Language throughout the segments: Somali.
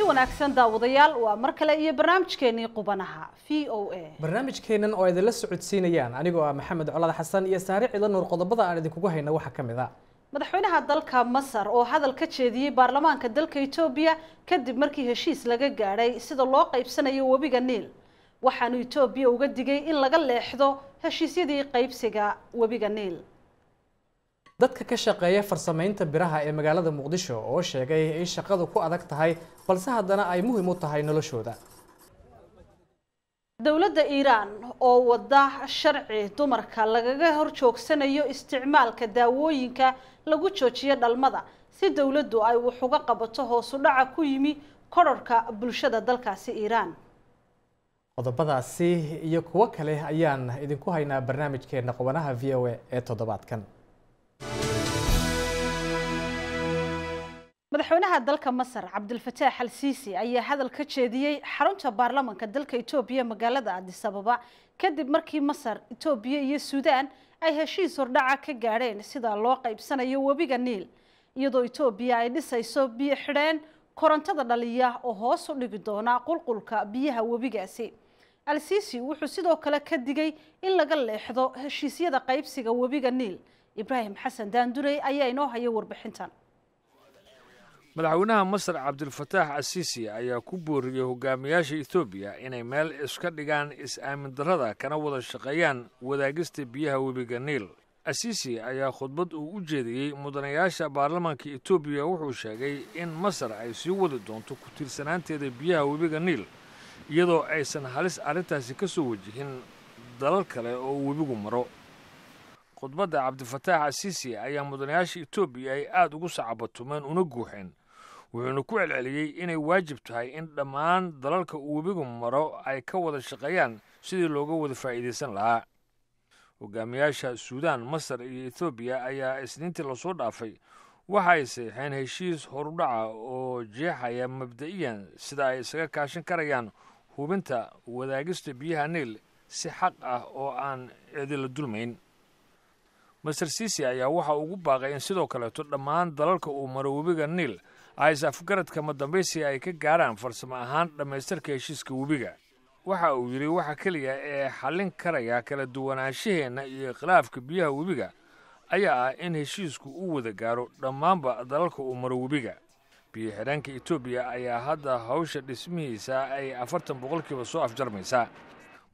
si wanaagsan daawadayaal waa mar kale iyo barnaamijkeenii qubanaha v o a barnaamijkeennan oo idinla socodsiinayaan anigoo ah maxamed colad xasan iyo saare cilo nuur qodobada aan idinkugu hayna waxaa ka mid a ah. madaxweynaha dalka masar oo hadal ka jeediyey baarlamaanka dalka etoobiya kadib markii heshiis laga gaadhay sida loo qaybsanayo webiga niil waxaanu etoobiya uga digay in laga leexdo heshiisyadii qaybsiga webiga niil dadka ka shaqeeya farsamaynta biraha ee magaalada muqdisho oo sheegay in shaqadu ku adag tahay balse haddana ay muhim u tahay noloshooda dowladda iiraan oo wada sharci dumarka lagaga hor joogsanayo isticmaalka daawooyinka lagu joojiyo dhalmada si dowladdu ay wax uga qabato hoosu dhaca ku yimi kororhka bulshada dalkaasi iiraan qodobadaasi iyo kuwo kale ayaan idinku haynaa barnaamijkeenna qubanaha v o a ee toddobaadkan madaxweynaha dalka masar cabdilfataax al siisi ayaa hadal ka jeediyey xarunta baarlamanka dalka etoobiya magaalada adis ababa kadib markii masar etoobiya iyo suudaan ay heshiis hordhaca ka gaadheen sida loo qaybsanayo webiga niil iyadoo etoobiya ay dhisayso biyo xidheen korontada dhaliya oo hoos u dhigi doona qulqulka biyaha webigaasi al siisi wuxuu sidoo kale ka digay in laga leexdo heshiisyada qaybsiga webiga niil ibraahim xasan daandurey ayaa inoo haya warbixintan madaxweynaha masar cabdilfataax asiisi ayaa ku booriyey hogaamiyaasha etoobiya inay meel iska dhigaan is-aamin darrada kana wada shaqeeyaan wadaagista biyaha webiga niil asiisi ayaa khudbad uu u jeediyey mudanayaasha baarlamaanka etoobiya wuxuu sheegay in masar ay sii wadi doonto ku tiirsanaanteeda biyaha webiga niil iyadoo aysan halis arrintaasi ka soo wajihin dalal kale oo uu webigu maro khudbadda cabdifataax asiisi ayaa mudanayaasha etoobiya ay aad ugu sacabatumeen una guuxeen wuxuuna ku celceliyey inay waajib tahay in dhammaan dalalka uu webigu maro ay ka wada shaqeeyaan sidii looga wada faa'iidaysan lahaa hogaamiyaasha suudaan masar iyo ethoobiya ayaa isniintii lasoo dhaafay waxa ay seexeen heshiis horudhaca oo jeexaya mabda'iyan sida ay isaga kaashan karayaan hubinta wadaagista biyaha niil si xaq ah oo aan cidila dulmayn maser siisi ayaa waxa ugu baaqay in sidoo kaleeto dhammaan dalalka uu maro webiga niil ayse afgaradka madambaysi ay ka gaarhaan farsamo ahaan dhammaystarka heshiiska webiga waxa uu yidhi waxa keliya ee xallin karaya kala duwanaanshaheenna iyo khilaafka biyaha webiga ayaa ah in heshiisku u wada gaaro dhammaanba dalalka uu maro webiga biyo xidhaanka etoobiya ayaa hadda hawsha dhismihiisa ay afartan boqolkiiba soo afjarmaysaa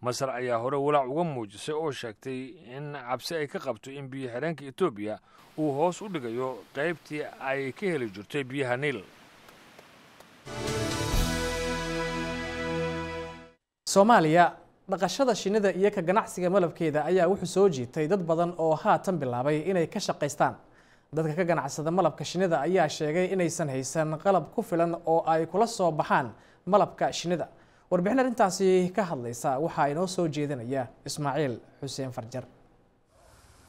masar ayaa hore walaac uga muujisay oo sheegtay in cabsi ay ka qabto in biyo xidhaanka etoobiya uu hoos u dhigayo qaybtii ay ka heli jirtay biyaha niil soomaaliya dhaqashada shinida iyo ka ganacsiga malabkeeda ayaa wuxuu soo jiitay dad badan oo haatan bilaabay inay ka shaqaystaan dadka ka ganacsada malabka shinida ayaa sheegay inaysan haysan qalab ku filan oo ay kula soo baxaan malabka shinida warbixin arrintaasi ka hadlaysa waxaa inoo soo jeedinaya ismaaciil xuseen farjar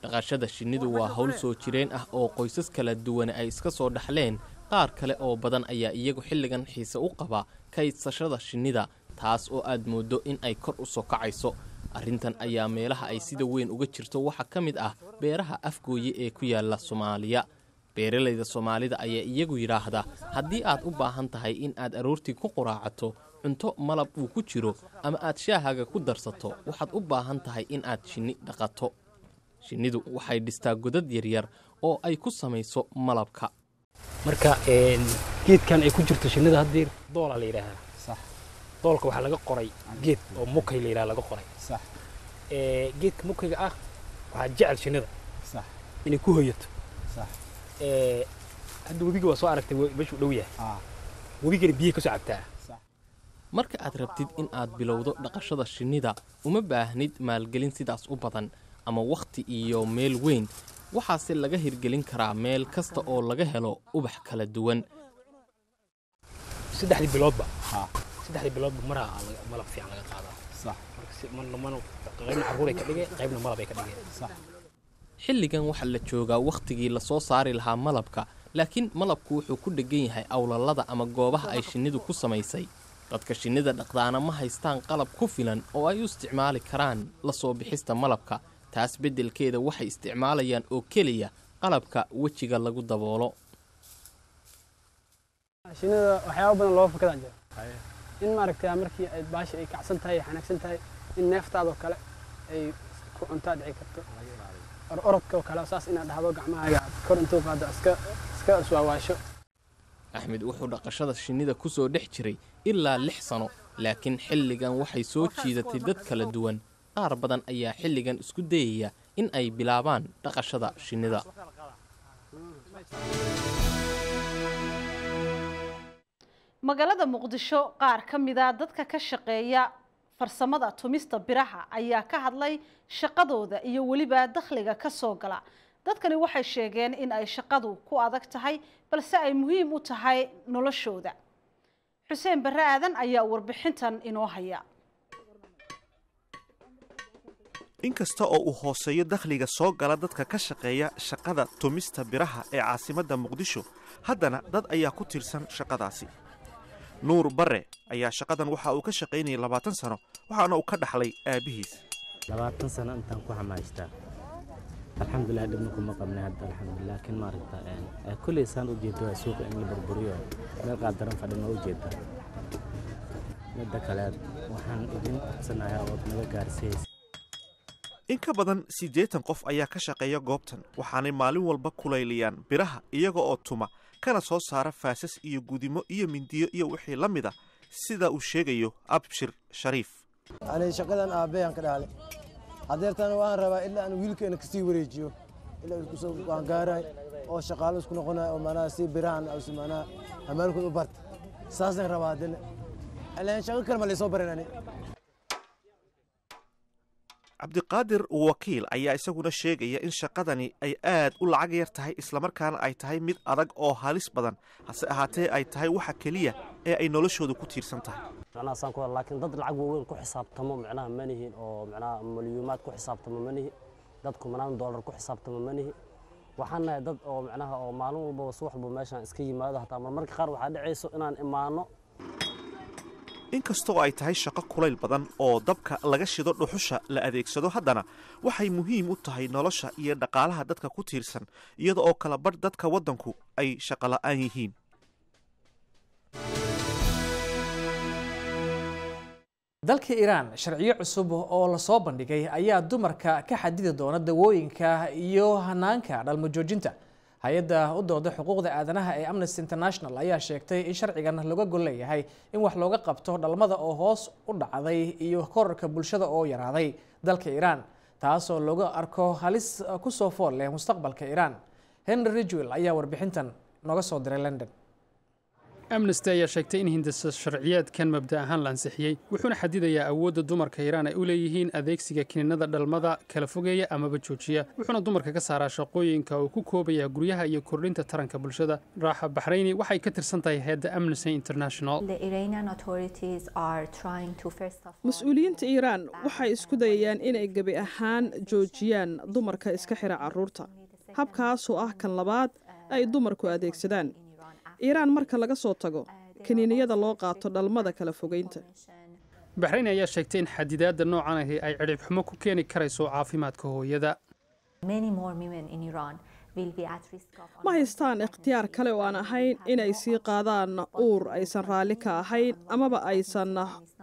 dhaqashada shinnidu waa howl soo jireen ah oo qoysas kala duwan ay iska soo dhaxleen qaar kale oo badan ayaa iyagu xilligan xiise u qaba kaysashada shinnida taas oo aad mooddo in ay kor u soo kacayso arrintan ayaa meelaha ay sida weyn uga jirto waxaa ka mid ah beeraha afgooye ee ku yaalla soomaaliya beeralayda soomaalida ayaa iyagu yidhaahda haddii aad u baahan tahay in aad aroortii ku quraacato cunto malab uu ku jiro ama aad shaahaga ku darsato waxaad u baahan tahay in aad shinni dhaqato shinnidu waxay dhistaa godad yaryar oo ay ku samayso malabka marka geedkan ay ku jirto shinnida haddeer doolaa la yidhaahaa doolka waxaa laga qoray geed oo mukay la yidhaha laga qoray geedka mukayga ah waxaa jecel shinnida inay ku hoyato hadda webiga waa soo aragtay meeshuu dhow yahay ah. webigana biyaha ka soo cabtaa marka aad rabtid in aad bilowdo dhaqashada shinnida uma baahnid maalgelin sidaas u badan ama wakhti iyo meel weyn waxaase laga hirgelin karaa meel kasta oo laga helo ubax kala duwan saddexdii biloodba saddexdii biloodba maraha malab fiican laga qaadaa xilligan waxaa la joogaa wakhtigii lasoo saari lahaa malabka laakiin malabku wuxuu ku dheggan yahay awlalada ama goobaha ay shinnidu ku samaysay dadka shinnida dhaqdaana ma haystaan qalab ku filan oo ay u isticmaali karaan la soo bixista malabka taas beddelkeeda waxay isticmaalayaan oo keliya qalabka wejiga lagu daboolo shinida waxyaaba badan looga fakadaa jira in maaragta markii baasha ay kacsan tahay xanaagsan tahay in neeftaadoo kale ay ku cuntaa dhici karto or orodkaoo kale saas inaad dhahdo gacmahaaga kor intoo qaado iska iska iswaawaasho axmed wuxuu dhaqashada shinnida ku soo dhex jiray ilaa lix sano laakiin xilligan waxay soo jiidatay dad kala duwan qaar badan ayaa xilligan isku dayaya in ay bilaabaan dhaqashada shinnida magaalada muqdisho qaar ka mida ah dadka ka shaqeeya farsamada tumista biraha ayaa ka hadlay shaqadooda iyo weliba dakhliga ka soo gala dadkani waxay sheegeen in ay shaqadu ku adag tahay balse ay muhiim u tahay noloshooda xuseen barre aadan ayaa warbixintan inoo haya inkasta oo uu hooseeyo dakhliga soo gala dadka ka shaqeeya shaqada tumista biraha ee caasimadda muqdisho haddana dad ayaa ku tiirsan shaqadaasi nuur barre ayaa shaqadan waxa uu ka shaqaynayay labaatan sano waxaana uu ka dhaxlay aabihiis labaatan sano intaan ku xamaystaa alxamdulilah dhibna kuma qabnay hadda alxamdulilah laakiin maaragta eh, eh, kulley saan ujeeda waa suuqa in la burburiyo meel qaadaran fadhina ujeeda midda kaleed waxaan idin codsanayaa ood naga gaarsiiyeysa in ka badan siddeetan qof ayaa ka shaqeeya goobtan waxaanay maalin walba kulayliyaan biraha iyaga oo tuma kana soo saara faasas iyo gudimo iyo mindiyo iyo wixii la mida ah, sidaa uu sheegayo abshir shariif ani shaqadan aabbeeyaan ka dhaale hadeertaan waan rabaa ilaa aan wiilkeena kasii wareejiyo ilaa waan gaaray oo shaqaalo isku noqonay oo manaha si birahan ase ah manaha amaalkood u barta saasaan rabaa hadene ilaan shaqo kale ma laysoo barin ani cabdiqaadir wakiil ayaa isaguna sheegaya in shaqadani ay aad u lacag yar tahay islamarkaana ay tahay mid adag oo halis badan hase ahaatee ay tahay waxa keliya ee ay noloshooda ku tiirsan tahay laakiin dad lacag waaweyn ku xisaabtamo micnaha manihin oo micnaha malyuumaad ku xisaabtamo manihi dad kumanaan doolar ku xisaabtamo manihi waxaan dad oo micnaha oo maalin walbaba subaxba meeshaan iska yimaado hataa marmarka qaar waxaa dhacayso inaan imaano inkastoo ay tahay shaqo kulayl badan oo dabka laga shido dhuxusha la adeegsado haddana waxay muhiim u tahay nolosha iyo dhaqaalaha dadka ku tiirsan iyada oo kala badh dadka waddanku ay shaqo la'aan yihiin dalka iiraan sharciyo cusub oo lasoo bandhigay ayaa dumarka ka xadidi doona dawooyinka iyo hanaanka dhalmo joojinta hay-adda u dooda xuquuqda aadanaha ee amnesty international ayaa sheegtay in sharcigan laga gol leeyahay in wax looga qabto dhalmada oo hoos u dhacday iyo korarka bulshada oo yaraaday dalka iiraan taasoo lagu arko halis ku soo fool leh mustaqbalka iiraan henry rijwil ayaa warbixintan nooga soo diray london amnesty ayaa sheegtay in hindiso sharciyeedkan mabda ahaan la ansixiyey wuxuuna xadidayaa awoodda dumarka iiraan ay u leeyihiin adeegsiga kininada dhalmada kala fogeeya amaba joojiya wuxuuna dumarka ka saaraa shaqooyinka uu ku koobayaa guryaha iyo kordhinta taranka bulshada raaxa baxrayni waxay ka tirsan tahay hay-adda amnesty international mas-uuliyiinta iiraan waxay isku dayayaan inay gebi ahaan joojiyaan dumarka iska xira carruurta oo ah kan labaad ay dumarku adeegsadaan iiraan marka laga soo tago ah, kaniiniyada loo qaato dhalmada kala fogeynta baxrayn ayaa sheegtay in xadidaadda noocan ahi ay cidhibxumo ku keeni karayso caafimaadka hooyada ma haystaan ikhtiyaar kale oo aan ahayn inay sii qaadaan uur aysan raalli ka ahayn amaba aysan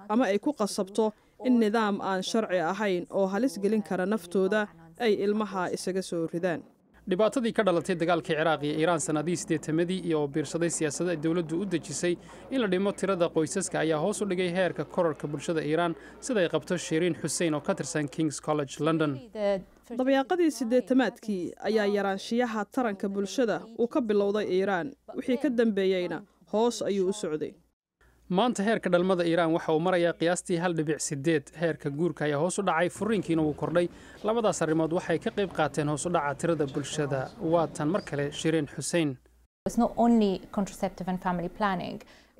ama ay ku qasabto in nidaam aan sharci ahayn oo halis gelin kara naftooda ay ilmaha isaga soo ridaan dhibaatadii ka dhalatay dagaalkii ciraaq iyo iiraan sanadihii siddeetamadii iyo oo biirsaday siyaasada ay dowladdu u dejisay in la dhimo tirada qoysaska ayaa hoos u dhigay heerka korarka bulshada iiraan sida ay qabto shiriin xuseen oo ka tirsan kings college london dabyaaqadii siddeetamaadkii ayaa yaraanshiyaha taranka bulshada uu ka bilowday iiraan wixii ka dambeeyeyna hoos ayuu u socday maanta heerka dhalmada iiraan waxa uu marayaa qiyaastii hal dhibic sideed heerka guurka ayaa hoosu dhacay furiinkiina uu kordhay labadaas arrimood waxay ka qayb qaateen hoosu dhaca tirada bulshada waatan mar kale shireen xuseen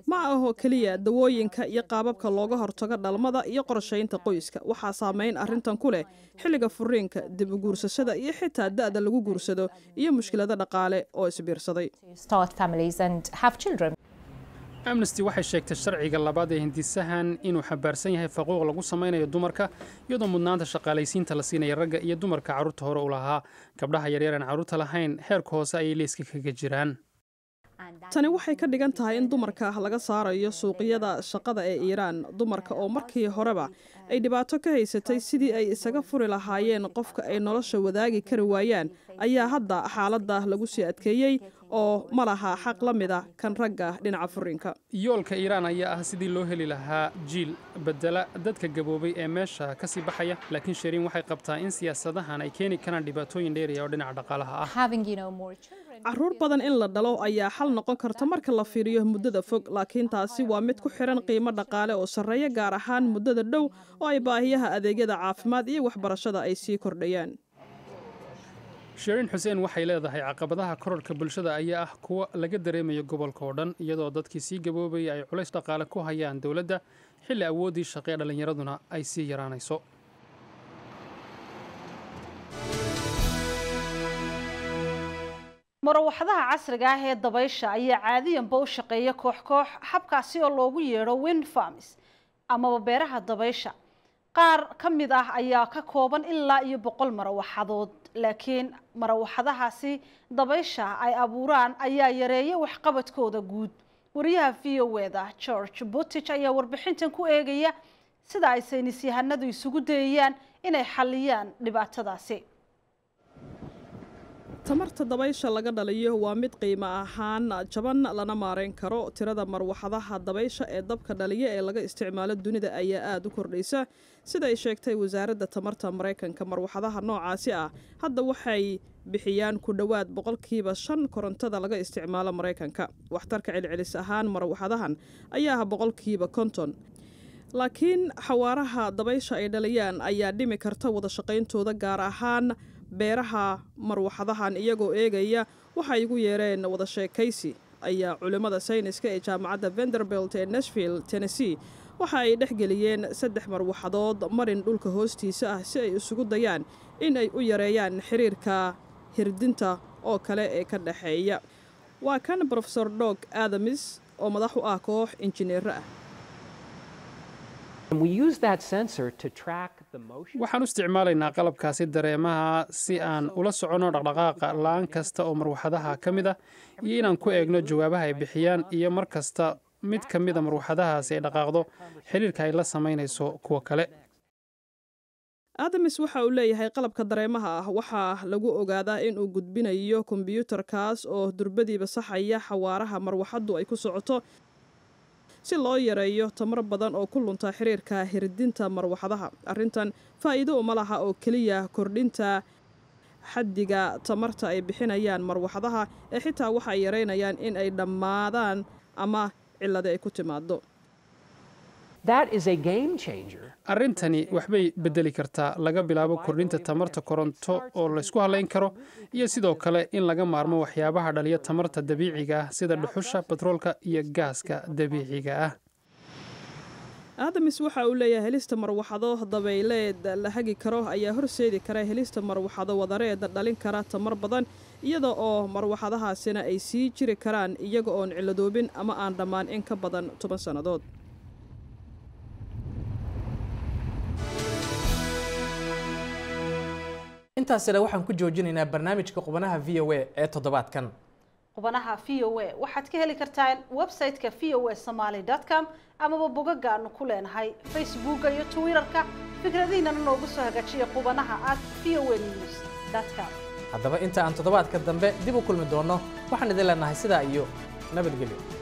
ma aho keliya dawooyinka iyo qaababka looga hortago dhalmada iyo qorshaynta qoyska waxaa saameyn arrintan ku leh xilliga furiinka dibu guursashada iyo xitaa da'da lagu guursado iyo mushkilada dhaqaale oo isbiirsaday amnesty waxay sheegtay sharciga labaad ee hindisahan inuu xambaarsan yahay faquuq lagu samaynayo dumarka iyadoo mudnaanta shaqaalaysiinta la siinaya ragga iyo dumarka carruurta hore u lahaa gabdhaha yaryar aan carruurta lahayn heerka hoose ayay liiska kaga jiraan tani waxay ka dhigan tahay in dumarka ah laga saarayo suuqyada shaqada ee iiraan dumarka oo markii horeba ay dhibaato ka haysatay sidii ay isaga furi lahaayeen qofka ay nolosha wadaagi kari waayaan ayaa hadda xaaladda lagu sii adkeeyey oo ma laha xaq la mid a kan ragga dhinaca furinka yoolka iiraan ayaa ah sidii loo heli lahaa jiil bedela dadka gaboobay ee meesha ka sii baxaya laakiin shariin waxay qabtaa in siyaasadahan ay keeni karaan dhibaatooyin dheeraya oo dhinaca dhaqaalaha ah caruur badan in la dhalo ayaa xal noqon karta marka la fiiriyo muddada fog laakiin taasi waa mid ku xiran qiimo dhaqaale oo sarreeya gaar ahaan muddada dhow oo ay baahiyaha adeegyada caafimaad iyo waxbarashada ay sii kordhayaan shiriin xuseen waxay leedahay caqabadaha korarka bulshada ayaa ah kuwa laga dareemayo gobolka oo dhan iyadoo dadkii sii gaboobayay ay culays dhaqaale ku hayaan dowladda xilli awooddii shaqee dhallinyaraduna ay sii yaraanayso مروحدها casriga ah ee dabaysha ayaa caadiyanba u shaqeeya koox koox habkaasi oo loogu yeedho win farms amaba beeraha dabaysha qaar ka mid ah ayaa ka kooban ilaa iyo boqol marawaxadood laakiin marawaxadahaasi dabaysha ay abuuraan ayaa yareeya waxqabadkooda guud wariyaha v o eda george buttig ayaa warbixintan ku eegaya sida ay saynis isugu dayayaan inay xaliyaan dhibaatadaasi tamarta dabaysha laga dhaliyo waa mid qiimo ahaan jaban lana maarayn karo tirada marwaxadaha dabaysha ee dabka dhaliya ee laga isticmaalo dunida ayaa aada u kordhaysa sida ay sheegtay wasaaradda tamarta maraykanka marwaxadaha noocaasi ah hadda waxay bixiyaan ku dhowaad boqolkiiba shan korontada laga isticmaalo maraykanka waxtarka celcelis ahaan marwaxadahan ayaa ah boqolkiiba konton laakiin xawaaraha dabaysha ay dhaliyaan ayaa dhimi karta wada shaqayntooda gaar ahaan beeraha marwaxadahan iyagoo eegaya waxay ay yeereen wada sheekaysi ayaa culimmada sayniska ee jaamacadda venderbilt ee nashville tennessee waxa ay dhex geliyeen saddex marwaxadood marin dhulka hoostiisa ah si ay isugu dayaan in ay u yareeyaan xiriirka hirdinta oo kale ee ka dhexeeya waa kan rofeor dog aadamis oo madax u ah koox injineero ah waxaan u isticmaalaynaa qalabkaasi dareemaha si aan ula soconno dhaqdhaqaaqa la'aan kasta oo marwaxadaha ka mid ah iyo inaan ku eegno jawaabaha ay bixiyaan iyo mar kasta mid ka mida ah marwaxadahaasi ay dhaqaaqdo xidhiirka ay la samaynayso kuwa kale adamis waxa uu leeyahay qalabka dareemaha ah waxaa lagu ogaadaa in uu gudbinayo kombyuutarkaas oo durbadiiba saxaya xawaaraha marwaxaddu ay ku socoto si loo yareeyo tamar badan oo ku lunta xiriirka hirdinta marwaxadaha arrintan faa'iido uma laha oo keliya kordhinta xaddiga tamarta ay bixinayaan marwaxadaha ee xitaa waxay yaraynayaan in ay dhammaadaan ama ciladi ay ku timaaddo arrintani waxbay bedeli kartaa laga bilaabo kordhinta tamarta koronto oo laysku halayn karo iyo sidoo kale in laga maarmo waxyaabaha dhaliya tamarta dabiiciga ah sida dhuxusha batroolka iyo gaaska dabiiciga ah aadamis waxa uu leeyahay helista marwaxado dabayleed la hagi karo ayaa horseedi kara helista marwaxado wadareed dhalin kara tamar badan iyada oo marwaxadahaasina ay sii jiri karaan iyaga oon ciladoobin ama aan dhammaan in ka badan toban sannadood intaasina waxaan ku joojinaynaa barnaamijka qubanaha v o a ee toddobaadkan qubanaha v o a waxaad ka heli kartaa website v o a somaly com amaba bogaga ku leenahay facebooka iyo twitterka fikradihiinana noogu soo hagaajiya qubanaha at v o a news com haddaba inta aan toddobaadka dambe dib u kulmi doonno waxaan idin leenahay sidaa iyo nabadgelyo